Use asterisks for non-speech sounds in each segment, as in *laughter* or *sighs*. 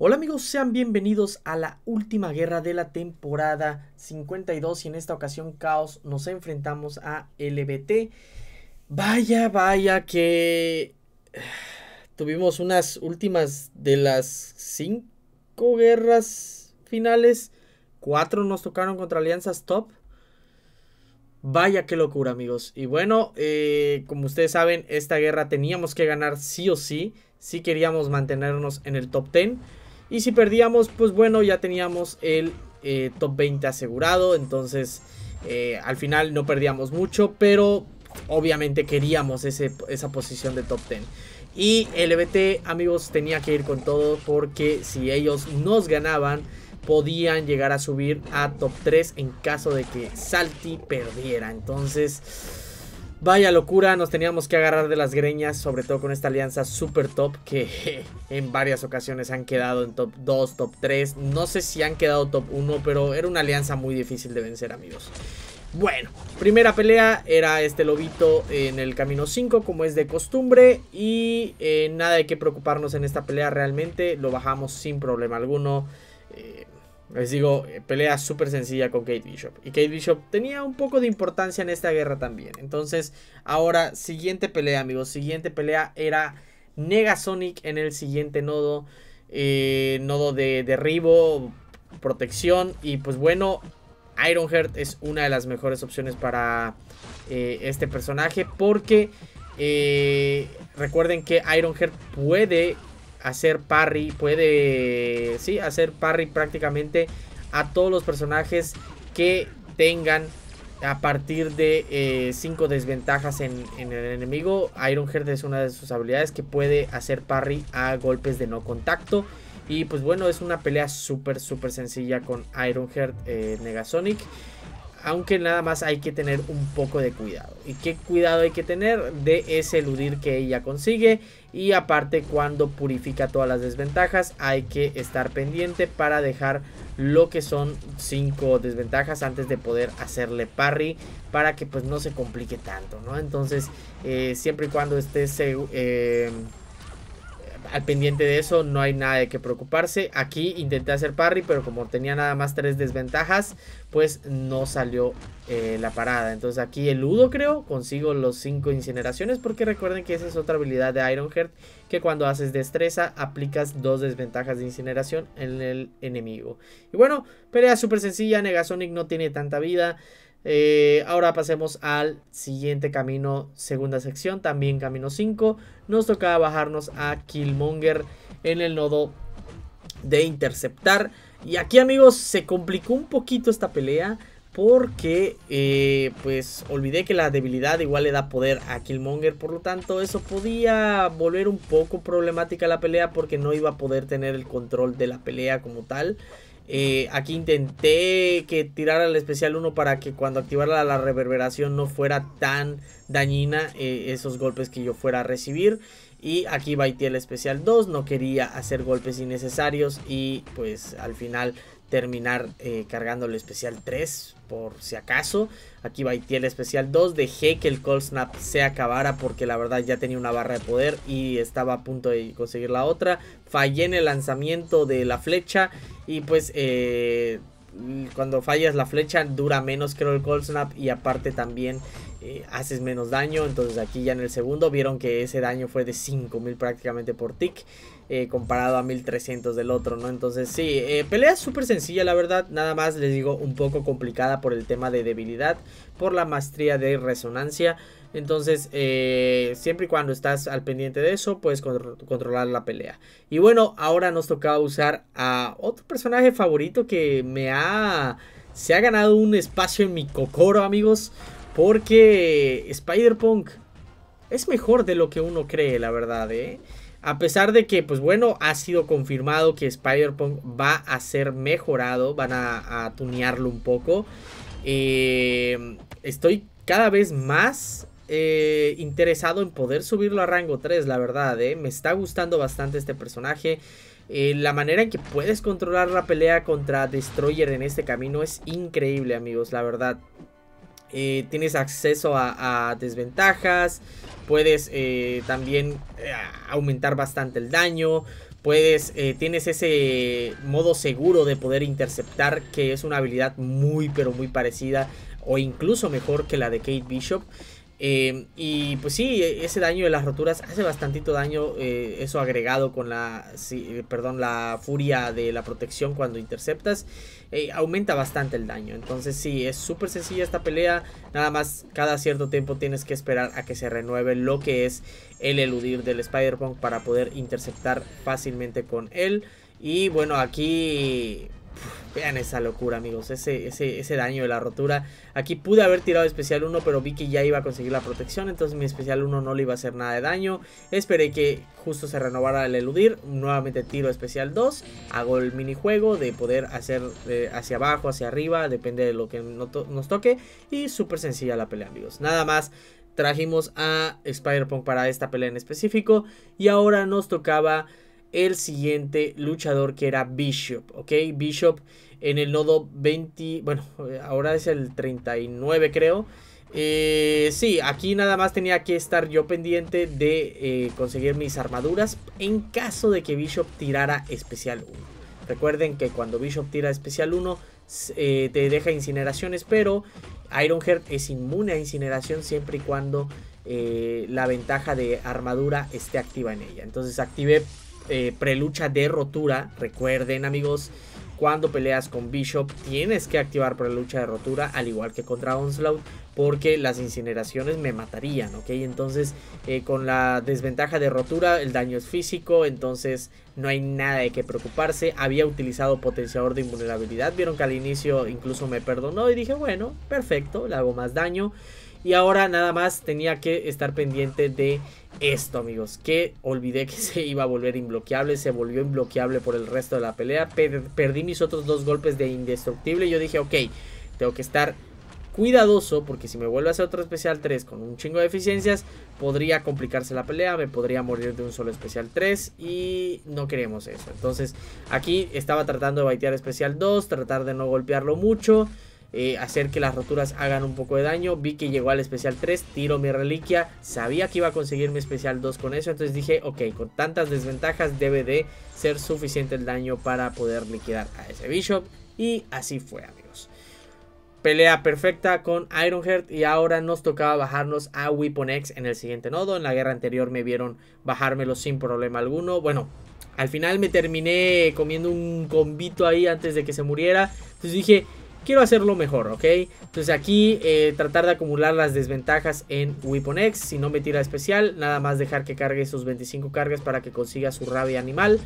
Hola amigos, sean bienvenidos a la última guerra de la temporada 52 y en esta ocasión Caos nos enfrentamos a LBT. Vaya, vaya que *sighs* tuvimos unas últimas de las cinco guerras finales, cuatro nos tocaron contra alianzas top. Vaya qué locura amigos. Y bueno, eh, como ustedes saben, esta guerra teníamos que ganar sí o sí. Si queríamos mantenernos en el top 10. Y si perdíamos, pues bueno, ya teníamos el eh, top 20 asegurado. Entonces, eh, al final no perdíamos mucho, pero obviamente queríamos ese, esa posición de top 10. Y LBT, e amigos, tenía que ir con todo porque si ellos nos ganaban, podían llegar a subir a top 3 en caso de que Salty perdiera. Entonces... Vaya locura, nos teníamos que agarrar de las greñas, sobre todo con esta alianza super top que en varias ocasiones han quedado en top 2, top 3. No sé si han quedado top 1, pero era una alianza muy difícil de vencer, amigos. Bueno, primera pelea era este lobito en el camino 5 como es de costumbre y eh, nada de qué preocuparnos en esta pelea realmente, lo bajamos sin problema alguno. Eh, les digo, eh, pelea súper sencilla con Kate Bishop. Y Kate Bishop tenía un poco de importancia en esta guerra también. Entonces, ahora, siguiente pelea, amigos. Siguiente pelea era Negasonic en el siguiente nodo. Eh, nodo de derribo, protección. Y pues bueno, Ironheart es una de las mejores opciones para eh, este personaje. Porque recuerden que Ironheart puede hacer parry, puede, sí, hacer parry prácticamente a todos los personajes que tengan a partir de 5 eh, desventajas en, el enemigo. Heart es una de sus habilidades que puede hacer parry a golpes de no contacto. Y pues bueno, es una pelea súper, súper sencilla con Ironheart eh, Negasonic aunque nada más hay que tener un poco de cuidado. ¿Y qué cuidado hay que tener? De ese eludir que ella consigue. Y aparte cuando purifica todas las desventajas hay que estar pendiente para dejar lo que son 5 desventajas antes de poder hacerle parry para que pues no se complique tanto, ¿no? Entonces eh, siempre y cuando esté Eh, al pendiente de eso, no hay nada de qué preocuparse. Aquí intenté hacer parry, pero como tenía nada más tres desventajas, pues no salió eh, la parada. Entonces aquí eludo creo, consigo los cinco incineraciones, porque recuerden que esa es otra habilidad de Ironheart, que cuando haces destreza aplicas dos desventajas de incineración en el enemigo. Y bueno, pelea súper sencilla, Negasonic no tiene tanta vida. Eh, ahora pasemos al siguiente camino, segunda sección, también camino 5. Nos tocaba bajarnos a Killmonger en el nodo de interceptar. Y aquí amigos se complicó un poquito esta pelea porque eh, pues olvidé que la debilidad igual le da poder a Killmonger, por lo tanto eso podía volver un poco problemática la pelea porque no iba a poder tener el control de la pelea como tal. Eh, aquí intenté que tirara el especial 1 para que cuando activara la reverberación no fuera tan dañina eh, esos golpes que yo fuera a recibir. Y aquí baité el especial 2, no quería hacer golpes innecesarios y pues al final terminar eh, cargando el especial 3 por si acaso. Aquí va el especial 2. Dejé que el Cold Snap se acabara porque la verdad ya tenía una barra de poder y estaba a punto de conseguir la otra. Fallé en el lanzamiento de la flecha y pues eh, cuando fallas la flecha dura menos creo el Cold Snap y aparte también eh, haces menos daño. Entonces aquí ya en el segundo vieron que ese daño fue de 5000 prácticamente por tick. Eh, comparado a 1300 del otro, ¿no? Entonces sí, eh, pelea súper sencilla la verdad, nada más les digo un poco complicada por el tema de debilidad, por la maestría de resonancia, entonces siempre y cuando estás al pendiente de eso puedes controlar la pelea. Y bueno, ahora nos tocaba usar a otro personaje favorito que me ha... se ha ganado un espacio en mi cocoro amigos, porque Spider-Punk es mejor de lo que uno cree, la verdad, ¿eh? A pesar de que, pues bueno, ha sido confirmado que Spider-Punk va a ser mejorado, van a, tunearlo un poco. Eh, estoy cada vez más eh, interesado en poder subirlo a rango 3, la verdad, ¿eh? Me está gustando bastante este personaje. Eh, la manera en que puedes controlar la pelea contra Destroyer en este camino es increíble, amigos, la verdad. Eh, tienes acceso a, desventajas, puedes eh, también eh, aumentar bastante el daño, puedes, tienes ese modo seguro de poder interceptar que es una habilidad muy pero muy parecida o incluso mejor que la de Kate Bishop. Eh, y pues sí, ese daño de las roturas hace bastantito daño, eh, eso agregado con la, eh, perdón, la furia de la protección cuando interceptas, aumenta bastante el daño. Entonces sí, es súper sencilla esta pelea, nada más cada cierto tiempo tienes que esperar a que se renueve lo que es el eludir del Spider-Punk para poder interceptar fácilmente con él. Y bueno, aquí Vean esa locura, amigos. Ese, daño de la rotura. Aquí pude haber tirado especial 1, pero vi que ya iba a conseguir la protección. Entonces mi especial 1 no le iba a hacer nada de daño. Esperé que justo se renovara el eludir. Nuevamente tiro especial 2. Hago el minijuego de poder hacer hacia abajo, hacia arriba. Depende de lo que nos toque. Y súper sencilla la pelea, amigos. Nada más trajimos a Spider-Punk para esta pelea en específico. Y ahora nos tocaba el siguiente luchador que era Bishop, ¿ok? Bishop en el nodo 20, bueno, ahora es el 39 creo. Eh, sí, aquí nada más tenía que estar yo pendiente de eh, conseguir mis armaduras en caso de que Bishop tirara especial 1. Recuerden que cuando Bishop tira especial 1 eh, te deja incineraciones, pero Iron Ironheart es inmune a incineración siempre y cuando la ventaja de armadura esté activa en ella. Entonces activé eh, prelucha de rotura. Recuerden, amigos, cuando peleas con Bishop tienes que activar prelucha de rotura, al igual que contra Onslaught, porque las incineraciones me matarían, ¿ok? Entonces, eh, con la desventaja de rotura, el daño es físico, entonces no hay nada de qué preocuparse. Había utilizado potenciador de invulnerabilidad, vieron que al inicio incluso me perdonó y dije, bueno, perfecto, le hago más daño. Y ahora nada más tenía que estar pendiente de esto, amigos. Que olvidé que *laughs* se iba a volver inbloqueable. Se volvió inbloqueable por el resto de la pelea. perdí mis otros dos golpes de indestructible. Yo dije, ok, tengo que estar cuidadoso porque si me vuelve a hacer otro especial 3 con un chingo de eficiencias, podría complicarse la pelea, me podría morir de un solo especial 3 y no queremos eso. Entonces aquí estaba tratando de baitear especial 2, tratar de no golpearlo mucho. Eh, hacer que las roturas hagan un poco de daño. Vi que llegó al especial 3, tiro mi reliquia, sabía que iba a conseguir mi especial 2 con eso, entonces dije, ok, con tantas desventajas debe de ser suficiente el daño para poder liquidar a ese Bishop. Y así fue, amigos. Pelea perfecta con Ironheart y ahora nos tocaba bajarnos a Weapon X en el siguiente nodo. En la guerra anterior me vieron bajármelo sin problema alguno. Bueno, al final me terminé comiendo un combito ahí antes de que se muriera. Entonces dije, quiero hacerlo mejor, ¿ok? Entonces aquí eh, tratar de acumular las desventajas en Weapon X. Si no me tira especial, nada más dejar que cargue sus 25 cargas para que consiga su rabia animal.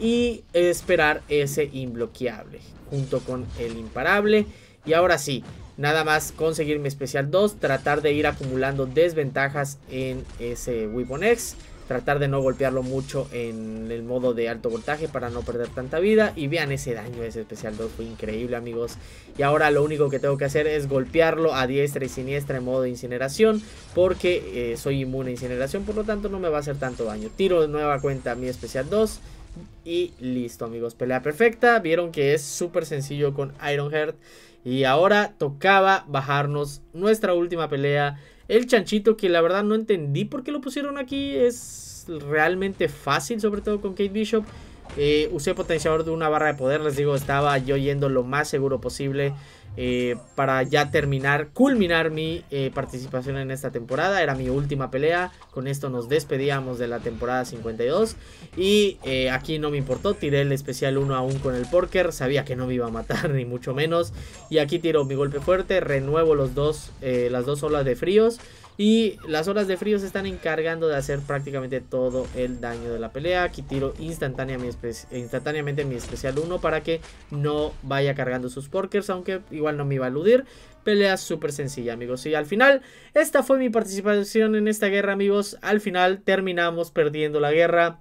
Y esperar ese imbloqueable junto con el imparable. Y ahora sí, nada más conseguir mi especial 2, tratar de ir acumulando desventajas en ese Weapon X. Tratar de no golpearlo mucho en el modo de alto voltaje para no perder tanta vida. Y vean ese daño, ese especial 2 fue increíble amigos. Y ahora lo único que tengo que hacer es golpearlo a diestra y siniestra en modo de incineración. Porque eh, soy inmune a incineración, por lo tanto no me va a hacer tanto daño. Tiro de nueva cuenta mi especial 2. Y listo amigos, pelea perfecta. Vieron que es súper sencillo con iron heart y ahora tocaba bajarnos nuestra última pelea. El chanchito que la verdad no entendí por qué lo pusieron aquí. Es realmente fácil, sobre todo con Kate Bishop. Eh, usé potenciador de una barra de poder, les digo, estaba yo yendo lo más seguro posible. Eh, para ya terminar, culminar mi eh, participación en esta temporada. Era mi última pelea, con esto nos despedíamos de la temporada 52 y eh, aquí no me importó, tiré el especial 1 a 1 con el Porker, sabía que no me iba a matar *laughs* ni mucho menos y aquí tiro mi golpe fuerte, renuevo los dos, las dos olas de fríos y las horas de frío se están encargando de hacer prácticamente todo el daño de la pelea. Aquí tiro instantáneamente, mi especial 1 para que no vaya cargando sus porkers, aunque igual no me iba a aludir. Pelea súper sencilla, amigos. Y al final, esta fue mi participación en esta guerra, amigos. Al final terminamos perdiendo la guerra.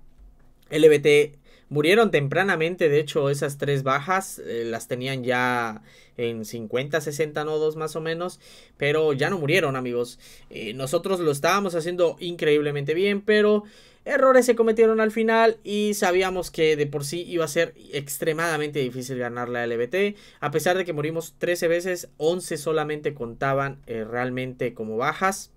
LBT Murieron tempranamente, de hecho, esas tres bajas eh, las tenían ya en 50, 60 nodos más o menos, pero ya no murieron, amigos. Eh, nosotros lo estábamos haciendo increíblemente bien, pero errores se cometieron al final y sabíamos que de por sí iba a ser extremadamente difícil ganar la LBT. A pesar de que morimos 13 veces, 11 solamente contaban eh, realmente como bajas.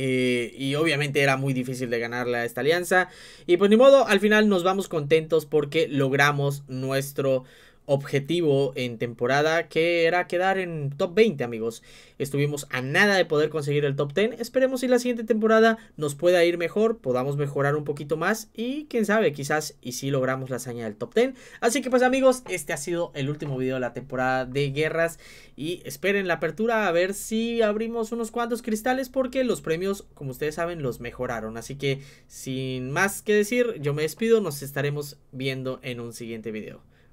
Eh, y obviamente era muy difícil de ganarla esta alianza. Y pues ni modo, al final nos vamos contentos porque logramos nuestro objetivo en temporada que era quedar en top 20 amigos. Estuvimos a nada de poder conseguir el top 10. Esperemos si la siguiente temporada nos pueda ir mejor, podamos mejorar un poquito más y quién sabe, quizás y si logramos la hazaña del top 10. Así que pues amigos, este ha sido el último video de la temporada de guerras y esperen la apertura a ver si abrimos unos cuantos cristales porque los premios, como ustedes saben, los mejoraron. Así que sin más que decir, yo me despido, nos estaremos viendo en un siguiente video.